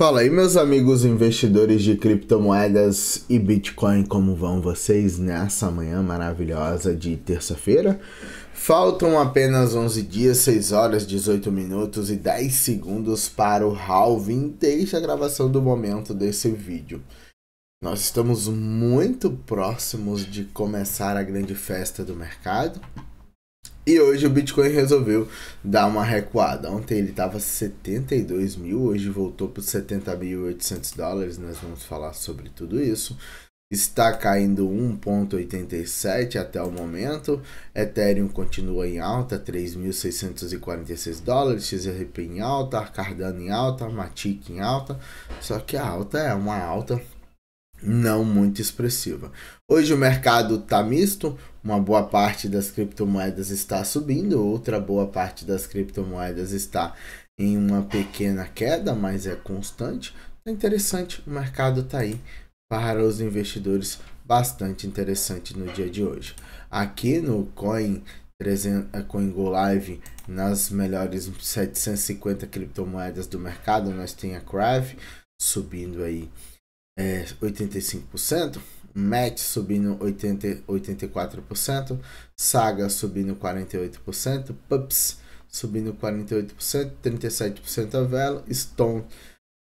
Fala aí, meus amigos investidores de criptomoedas e Bitcoin, como vão vocês nessa manhã maravilhosa de terça-feira? Faltam apenas 11 dias, 6 horas, 18 minutos e 10 segundos para o halving desde a gravação do momento desse vídeo. Nós estamos muito próximos de começar a grande festa do mercado. E hoje o Bitcoin resolveu dar uma recuada. Ontem ele estava 72 mil, hoje voltou para 70.800 dólares. Nós vamos falar sobre tudo isso. Está caindo 1,87 até o momento. Ethereum continua em alta, 3.646 dólares. XRP em alta, Cardano em alta, Matic em alta. Só que a alta é uma alta não muito expressiva. Hoje o mercado está misto, uma boa parte das criptomoedas está subindo, outra boa parte das criptomoedas está em uma pequena queda, mas é constante. É interessante, o mercado está aí para os investidores, bastante interessante no dia de hoje. Aqui no Coin 300, eh, CoinGo Live, nas melhores 750 criptomoedas do mercado, nós tem a Crave subindo aí é, 85%, Met subindo 80, 84%, Saga subindo 48%, Pups subindo 48%, 37% a Velo, Stone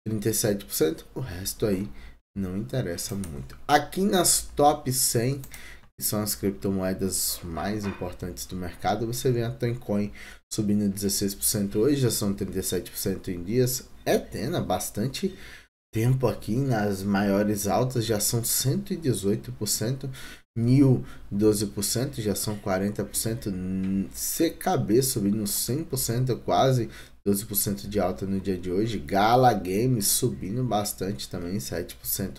37%, o resto aí não interessa muito. Aqui nas top 100, que são as criptomoedas mais importantes do mercado, você vê a Tancoin subindo 16% hoje, já são 37% em dias. é tena, bastante tempo aqui nas maiores altas já são 118%, por 12%, já são 40%, CKB subindo 100% quase, 12% de alta no dia de hoje, Gala Games subindo bastante também, 7%,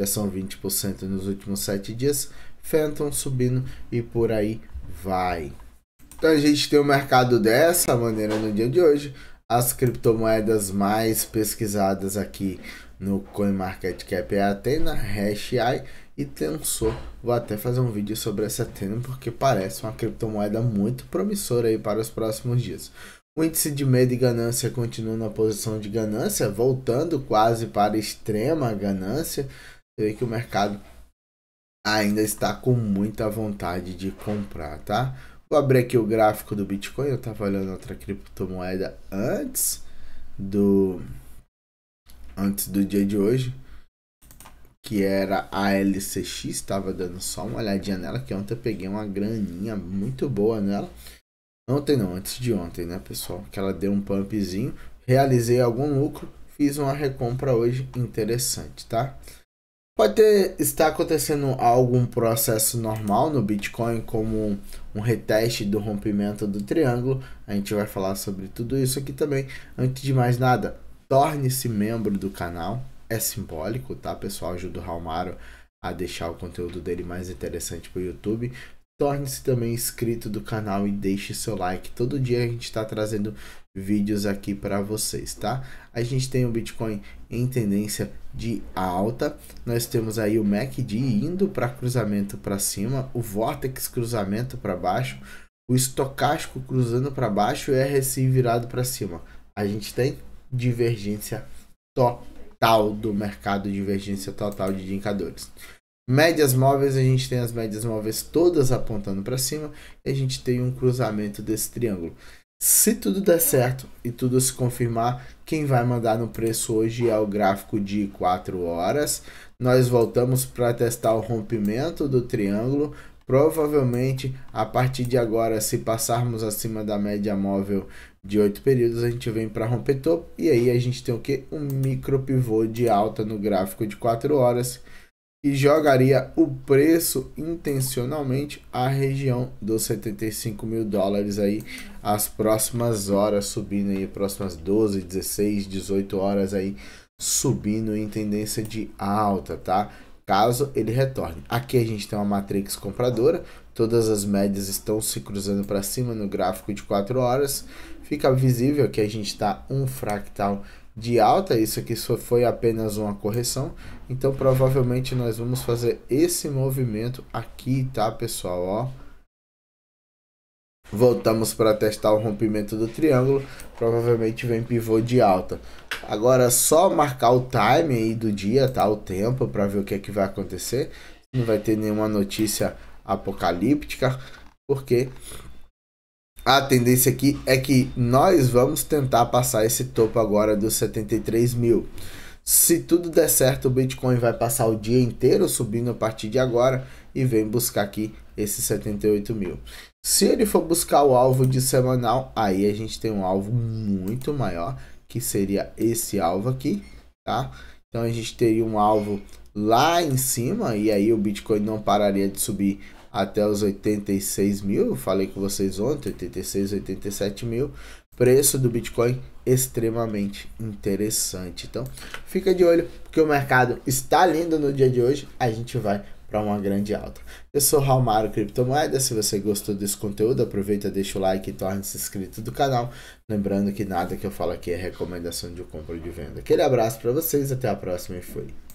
já são 20% nos últimos 7 dias, Phantom subindo e por aí vai. Então a gente tem o mercado dessa maneira no dia de hoje as criptomoedas mais pesquisadas aqui no CoinMarketCap é a Atena, Hashi e Tensor. Vou até fazer um vídeo sobre essa Atena porque parece uma criptomoeda muito promissora aí para os próximos dias. O índice de medo e ganância continua na posição de ganância, voltando quase para extrema ganância. Você vê que o mercado ainda está com muita vontade de comprar, tá? Vou abrir aqui o gráfico do Bitcoin. Eu estava olhando outra criptomoeda antes do antes do dia de hoje, que era a LCX. Estava dando só uma olhadinha nela, que ontem eu peguei uma graninha muito boa nela. Ontem não, antes de ontem, né, pessoal? Que ela deu um pumpzinho. Realizei algum lucro, fiz uma recompra hoje interessante, tá? Pode ter, estar acontecendo algum processo normal no Bitcoin, como um reteste do rompimento do triângulo. A gente vai falar sobre tudo isso aqui também. Antes de mais nada, torne-se membro do canal. É simbólico, tá, pessoal? Ajuda o Raumaro a deixar o conteúdo dele mais interessante para o YouTube. Torne-se também inscrito do canal e deixe seu like. Todo dia a gente está trazendo vídeos aqui para vocês, tá? A gente tem o Bitcoin em tendência de alta. Nós temos aí o MACD indo para cruzamento para cima, o Vortex cruzamento para baixo, o estocástico cruzando para baixo e o RSI virado para cima. A gente tem divergência total do mercado, divergência total de indicadores. Médias móveis, a gente tem as médias móveis todas apontando para cima e a gente tem um cruzamento desse triângulo. Se tudo der certo e tudo se confirmar, quem vai mandar no preço hoje é o gráfico de 4 horas. Nós voltamos para testar o rompimento do triângulo. Provavelmente, a partir de agora, se passarmos acima da média móvel de 8 períodos, a gente vem para romper topo. E aí a gente tem o que? Um micro pivô de alta no gráfico de 4 horas e jogaria o preço intencionalmente à região dos 75 mil dólares aí as próximas horas subindo aí próximas 12 16 18 horas aí subindo em tendência de alta tá caso ele retorne aqui a gente tem uma matrix compradora todas as médias estão se cruzando para cima no gráfico de 4 horas fica visível que a gente está um fractal de alta, isso aqui só foi apenas uma correção, então provavelmente nós vamos fazer esse movimento aqui, tá pessoal, ó. Voltamos para testar o rompimento do triângulo, provavelmente vem pivô de alta. Agora só marcar o time aí do dia, tá, o tempo, para ver o que é que vai acontecer, não vai ter nenhuma notícia apocalíptica, porque a tendência aqui é que nós vamos tentar passar esse topo agora dos 73 mil. Se tudo der certo, o Bitcoin vai passar o dia inteiro subindo a partir de agora e vem buscar aqui esses 78 mil. Se ele for buscar o alvo de semanal, aí a gente tem um alvo muito maior, que seria esse alvo aqui, tá? Então a gente teria um alvo lá em cima e aí o Bitcoin não pararia de subir até os 86 mil, eu falei com vocês ontem, 86, 87 mil, preço do Bitcoin extremamente interessante. Então, fica de olho, porque o mercado está lindo no dia de hoje, a gente vai para uma grande alta. Eu sou Raul Criptomoeda, se você gostou desse conteúdo, aproveita, deixa o like e torne-se inscrito do canal. Lembrando que nada que eu falo aqui é recomendação de compra ou de venda. Aquele abraço para vocês, até a próxima e fui.